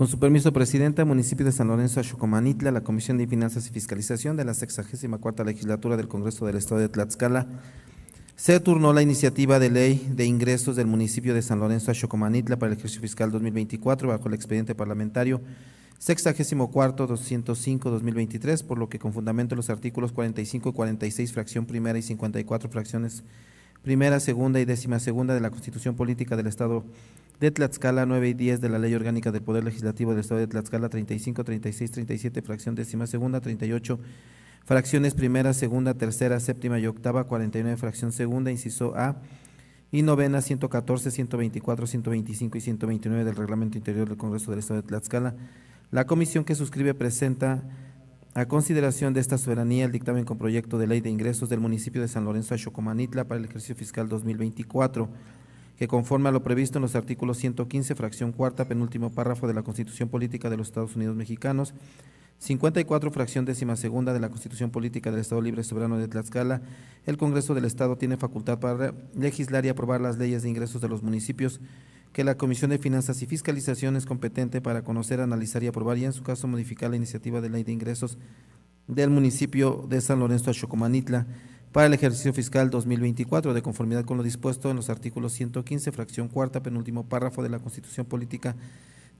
Con su permiso, Presidenta, municipio de San Lorenzo Xocomanitla, la Comisión de Finanzas y Fiscalización de la 64 Legislatura del Congreso del Estado de Tlaxcala se turnó la iniciativa de ley de ingresos del municipio de San Lorenzo Xocomanitla para el ejercicio fiscal 2024 bajo el expediente parlamentario 64 205 2023, por lo que con fundamento en los artículos 45 y 46, fracción primera y 54, fracciones primera, segunda y décima segunda de la Constitución Política del Estado de Tlaxcala, 9 y 10 de la Ley Orgánica del Poder Legislativo del Estado de Tlaxcala, 35, 36, 37, fracción décima segunda, 38, fracciones primera, segunda, tercera, séptima y octava, 49, fracción segunda, inciso A, y novena, 114, 124, 125 y 129 del Reglamento Interior del Congreso del Estado de Tlaxcala. La comisión que suscribe presenta a consideración de esta soberanía el dictamen con proyecto de ley de ingresos del municipio de San Lorenzo a Chocomanitla para el ejercicio fiscal 2024, que conforme a lo previsto en los artículos 115, fracción cuarta, penúltimo párrafo de la Constitución Política de los Estados Unidos Mexicanos, 54, fracción décima segunda de la Constitución Política del Estado Libre Soberano de Tlaxcala, el Congreso del Estado tiene facultad para legislar y aprobar las leyes de ingresos de los municipios que la Comisión de Finanzas y Fiscalización es competente para conocer, analizar y aprobar y en su caso modificar la iniciativa de ley de ingresos del municipio de San Lorenzo Chocomanitla para el ejercicio fiscal 2024, de conformidad con lo dispuesto en los artículos 115, fracción cuarta, penúltimo párrafo de la Constitución Política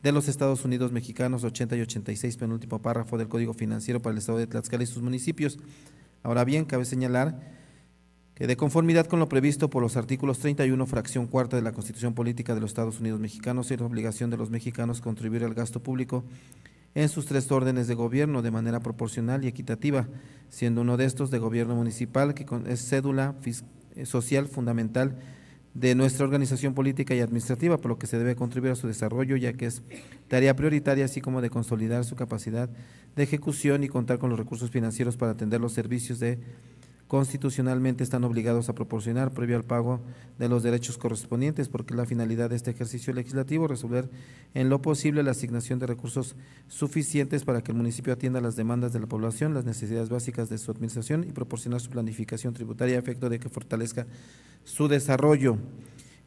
de los Estados Unidos Mexicanos, 80 y 86, penúltimo párrafo del Código Financiero para el Estado de Tlaxcala y sus municipios. Ahora bien, cabe señalar de conformidad con lo previsto por los artículos 31, fracción cuarta de la Constitución Política de los Estados Unidos Mexicanos, es la obligación de los mexicanos contribuir al gasto público en sus tres órdenes de gobierno de manera proporcional y equitativa, siendo uno de estos de gobierno municipal, que es cédula eh, social fundamental de nuestra organización política y administrativa, por lo que se debe contribuir a su desarrollo, ya que es tarea prioritaria, así como de consolidar su capacidad de ejecución y contar con los recursos financieros para atender los servicios de constitucionalmente están obligados a proporcionar previo al pago de los derechos correspondientes, porque la finalidad de este ejercicio legislativo es resolver en lo posible la asignación de recursos suficientes para que el municipio atienda las demandas de la población, las necesidades básicas de su administración y proporcionar su planificación tributaria a efecto de que fortalezca su desarrollo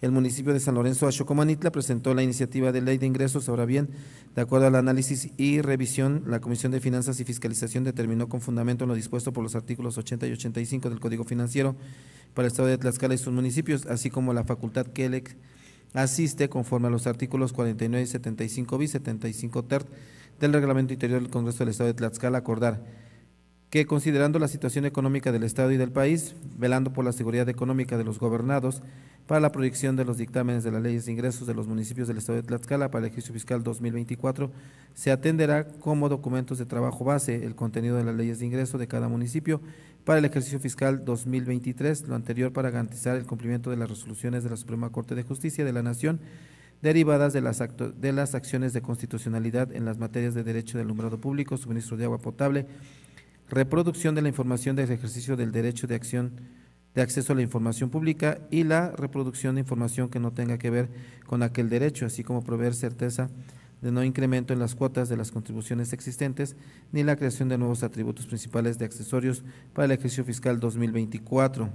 el municipio de San Lorenzo Achocomanitla presentó la iniciativa de ley de ingresos. Ahora bien, de acuerdo al análisis y revisión, la Comisión de Finanzas y Fiscalización determinó con fundamento en lo dispuesto por los artículos 80 y 85 del Código Financiero para el Estado de Tlaxcala y sus municipios, así como la facultad que e e asiste conforme a los artículos 49 y 75 bis, 75 tert del Reglamento Interior del Congreso del Estado de Tlaxcala acordar que considerando la situación económica del Estado y del país, velando por la seguridad económica de los gobernados, para la proyección de los dictámenes de las leyes de ingresos de los municipios del Estado de Tlaxcala para el ejercicio fiscal 2024, se atenderá como documentos de trabajo base el contenido de las leyes de ingreso de cada municipio para el ejercicio fiscal 2023, lo anterior para garantizar el cumplimiento de las resoluciones de la Suprema Corte de Justicia de la Nación derivadas de las, de las acciones de constitucionalidad en las materias de derecho del alumbrado público, suministro de agua potable, reproducción de la información del ejercicio del derecho de acción de acceso a la información pública y la reproducción de información que no tenga que ver con aquel derecho, así como proveer certeza de no incremento en las cuotas de las contribuciones existentes ni la creación de nuevos atributos principales de accesorios para el ejercicio fiscal 2024.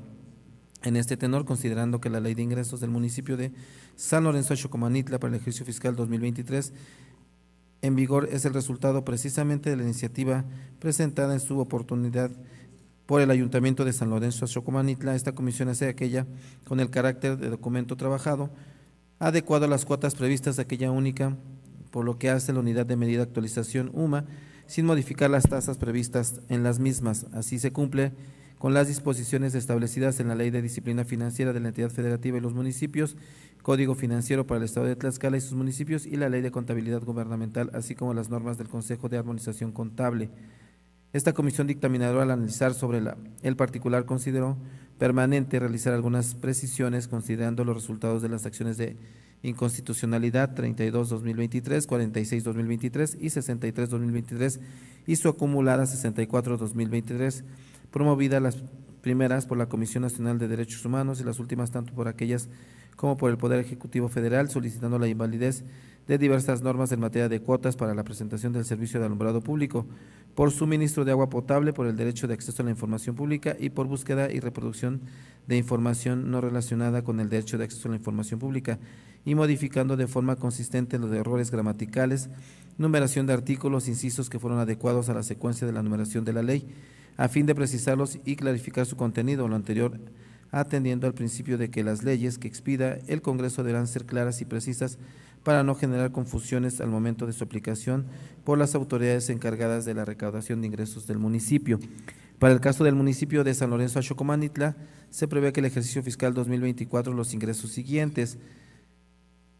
En este tenor, considerando que la Ley de Ingresos del municipio de San Lorenzo Chocomanitla para el ejercicio fiscal 2023 en vigor es el resultado precisamente de la iniciativa presentada en su oportunidad por el Ayuntamiento de San Lorenzo Chocomanitla. Esta comisión hace aquella con el carácter de documento trabajado, adecuado a las cuotas previstas de aquella única, por lo que hace la unidad de medida actualización UMA, sin modificar las tasas previstas en las mismas. Así se cumple con las disposiciones establecidas en la Ley de Disciplina Financiera de la Entidad Federativa y los Municipios, Código Financiero para el Estado de Tlaxcala y sus municipios y la Ley de Contabilidad Gubernamental, así como las normas del Consejo de Armonización Contable. Esta comisión dictaminadora al analizar sobre la, el particular consideró permanente realizar algunas precisiones considerando los resultados de las acciones de inconstitucionalidad 32-2023, 46-2023 y 63-2023 y su acumulada 64-2023 promovida las primeras por la Comisión Nacional de Derechos Humanos y las últimas tanto por aquellas como por el Poder Ejecutivo Federal, solicitando la invalidez de diversas normas en materia de cuotas para la presentación del servicio de alumbrado público, por suministro de agua potable, por el derecho de acceso a la información pública y por búsqueda y reproducción de información no relacionada con el derecho de acceso a la información pública y modificando de forma consistente los errores gramaticales, numeración de artículos, incisos que fueron adecuados a la secuencia de la numeración de la ley a fin de precisarlos y clarificar su contenido, lo anterior atendiendo al principio de que las leyes que expida el Congreso deberán ser claras y precisas para no generar confusiones al momento de su aplicación por las autoridades encargadas de la recaudación de ingresos del municipio. Para el caso del municipio de San Lorenzo Axocomanitla, se prevé que el ejercicio fiscal 2024 los ingresos siguientes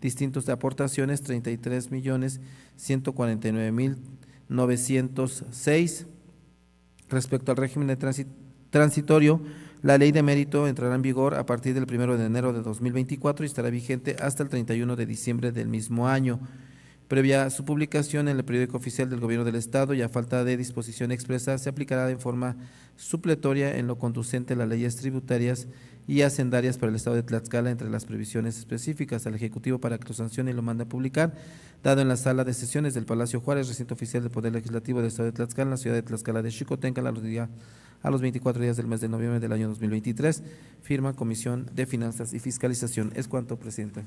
distintos de aportaciones, 33 millones 149 mil 906. Respecto al régimen de transitorio, la ley de mérito entrará en vigor a partir del 1 de enero de 2024 y estará vigente hasta el 31 de diciembre del mismo año. Previa su publicación en el periódico oficial del Gobierno del Estado y a falta de disposición expresa, se aplicará de forma supletoria en lo conducente a las leyes tributarias y hacendarias para el Estado de Tlaxcala entre las previsiones específicas al Ejecutivo para que lo sancione y lo manda a publicar, dado en la sala de sesiones del Palacio Juárez, recinto oficial del Poder Legislativo del Estado de Tlaxcala, en la ciudad de Tlaxcala de Chicotenca, los, a los 24 días del mes de noviembre del año 2023. Firma Comisión de Finanzas y Fiscalización. Es cuanto, Presidenta.